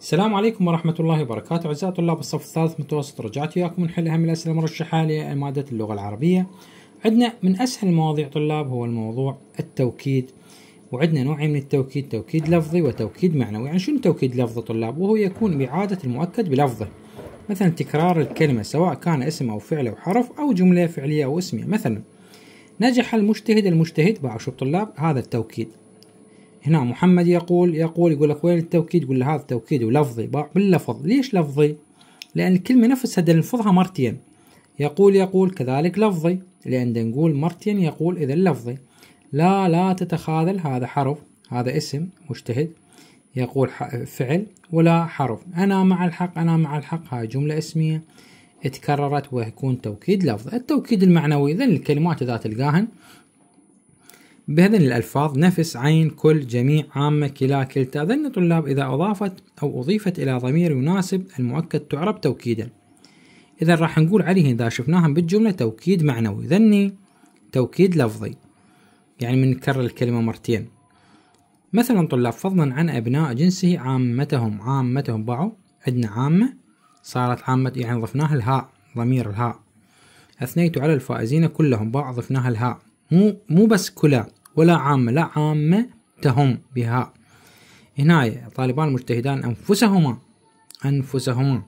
السلام عليكم ورحمة الله وبركاته أعزائي طلاب الصف الثالث متوسط رجعت وياكم نحل أهم الأسئلة المرشحة لمادة اللغة العربية عندنا من أسهل المواضيع طلاب هو الموضوع التوكيد وعندنا نوعين من التوكيد توكيد لفظي وتوكيد معنوي يعني شنو توكيد لفظي طلاب وهو يكون بإعادة المؤكد بلفظه مثلا تكرار الكلمة سواء كان اسم أو فعل أو حرف أو جملة فعلية أو اسمية مثلا نجح المجتهد المجتهد بعشر طلاب هذا التوكيد هنا محمد يقول يقول يقول لك وين التوكيد يقول له هذا توكيد ولفظي باللفظ ليش لفظي لأن الكلمة نفسها نلفظها مرتين يقول يقول كذلك لفظي لأن نقول مرتين يقول إذا لفظي لا لا تتخاذل هذا حرف هذا اسم مجتهد يقول فعل ولا حرف أنا مع الحق أنا مع الحق هاي جملة اسمية تكررت ويكون توكيد لفظ التوكيد المعنوي إذا الكلمات إذا تلقاهن بهذه الألفاظ نفس عين كل جميع عامة كلا كلتا ذن الطلاب إذا أضافت أو أضيفت إلى ضمير يناسب المؤكد تعرب توكيدا إذا راح نقول عليه إذا شفناهم بالجملة توكيد معنوي ذني توكيد لفظي يعني من نكرر الكلمة مرتين مثلا طلاب فضلا عن أبناء جنسه عامتهم عامتهم بعض عندنا عامة صارت عامة يعني ضفناها الهاء ضمير الهاء أثنيت على الفائزين كلهم بعض ضفناها الهاء مو مو بس كلا ولا عامة لا عامة تهم بها هنا طالبان مجتهدان أنفسهما أنفسهما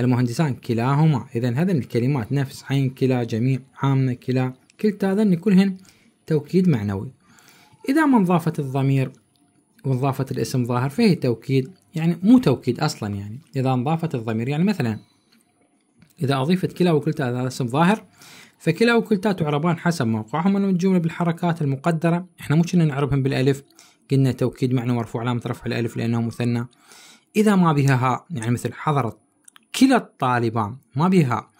المهندسان كلاهما إذا هذا الكلمات نفس عين كلا جميع عامة كلا كلتا هذن كلهن توكيد معنوي إذا ما انضافت الضمير وانضافت الاسم ظاهر فهي توكيد يعني مو توكيد أصلا يعني إذا انضافت الضمير يعني مثلا إذا أضيفت كلا وكلتا هذا اسم ظاهر فكلا وكلتا تعربان حسب موقعهم من الجملة بالحركات المقدرة احنا مو كنا نعربهم بالألف قلنا توكيد معنى مرفوع علامة رفع الألف لأنه مثنى إذا ما بها هاء يعني مثل حضرت كلا الطالبان ما بها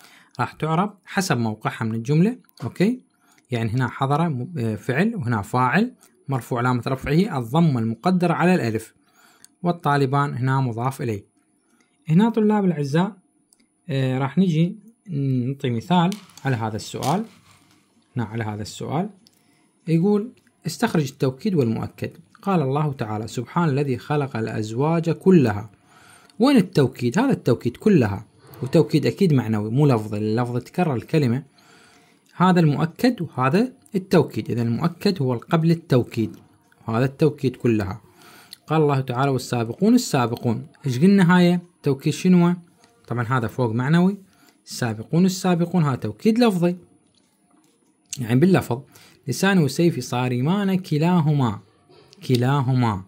راح تعرب حسب موقعها من الجملة أوكي يعني هنا حضر فعل وهنا فاعل مرفوع علامة رفعه الضمة المقدرة على الألف والطالبان هنا مضاف إليه هنا طلاب الأعزاء إيه، راح نجي نعطي مثال على هذا السؤال هنا نعم، على هذا السؤال يقول استخرج التوكيد والمؤكد قال الله تعالى سبحان الذي خلق الأزواج كلها وين التوكيد هذا التوكيد كلها وتوكيد أكيد معنوي مو لفظي اللفظ تكرر الكلمة هذا المؤكد وهذا التوكيد إذا المؤكد هو قبل التوكيد وهذا التوكيد كلها قال الله تعالى والسابقون السابقون ايش قلنا هاي توكيد شنو طبعا هذا فوق معنوي السابقون السابقون هذا توكيد لفظي يعني باللفظ لسان وسيفي صارمان كلاهما كلاهما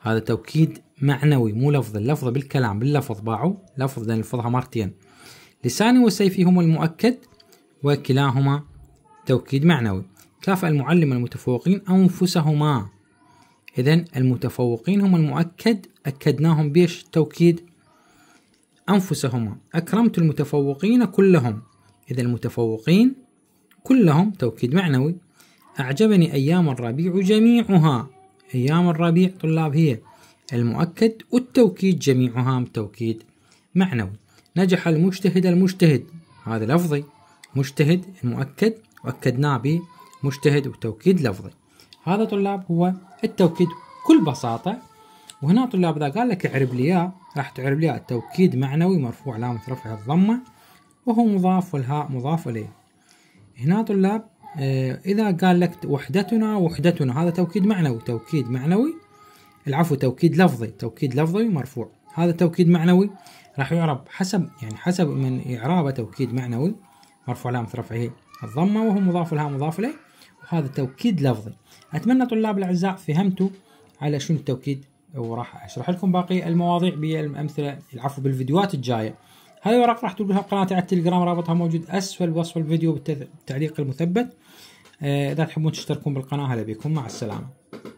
هذا توكيد معنوي مو لفظ اللفظ بالكلام باللفظ باعوا لفظ لأن لفظها مرتين لساني وسيفي هما المؤكد وكلاهما توكيد معنوي كافأ المعلم المتفوقين أنفسهما إذا المتفوقين هم المؤكد أكدناهم بيش توكيد أنفسهما أكرمت المتفوقين كلهم إذا المتفوقين كلهم توكيد معنوي أعجبني أيام الربيع جميعها أيام الربيع طلاب هي المؤكد والتوكيد جميعها توكيد معنوي نجح المجتهد المجتهد هذا لفظي مجتهد المؤكد وأكدناه بمجتهد وتوكيد لفظي هذا طلاب هو التوكيد كل بساطة وهنا طلاب اذا قال لك اعرب لي اياه راح تعرب لي التوكيد معنوي مرفوع لامة رفع الضمة وهو مضاف والهاء مضاف اليه هنا طلاب آه، اذا قال لك وحدتنا وحدتنا هذا توكيد معنوي توكيد معنوي العفو توكيد لفظي توكيد لفظي مرفوع هذا توكيد معنوي راح يعرب حسب يعني حسب من إعرابه توكيد معنوي مرفوع لام رفعه الضمة وهو مضاف لها مضاف إليه وهذا توكيد لفظي أتمنى طلاب الأعزاء فهمتوا على شنو التوكيد وراح اشرح لكم باقي المواضيع بالامثله العفو بالفيديوهات الجايه هذه الورق راح تلقوها بقناتي على التليجرام رابطها موجود اسفل وصف الفيديو بالتعليق المثبت آه، اذا تحبون تشتركون بالقناه هلا بكم مع السلامه